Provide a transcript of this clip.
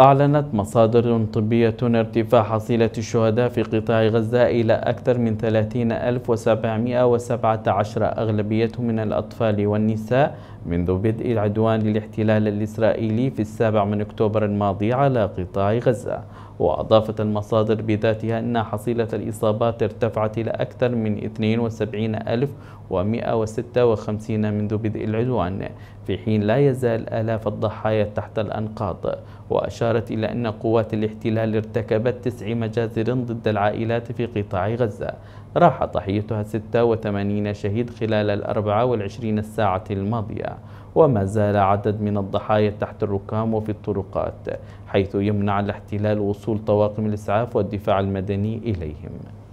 أعلنت مصادر طبية ارتفاع حصيلة الشهداء في قطاع غزة إلى أكثر من 30717 أغلبيتهم من الأطفال والنساء منذ بدء العدوان للاحتلال الإسرائيلي في السابع من أكتوبر الماضي على قطاع غزة وأضافت المصادر بذاتها أن حصيلة الإصابات ارتفعت إلى أكثر من 72156 منذ بدء العدوان في حين لا يزال آلاف الضحايا تحت الأنقاض وأشار أشارت إلى أن قوات الاحتلال ارتكبت تسع مجازر ضد العائلات في قطاع غزة راح ضحيتها 86 شهيد خلال الأربعة 24 الساعة الماضية وما زال عدد من الضحايا تحت الركام وفي الطرقات حيث يمنع الاحتلال وصول طواقم الإسعاف والدفاع المدني إليهم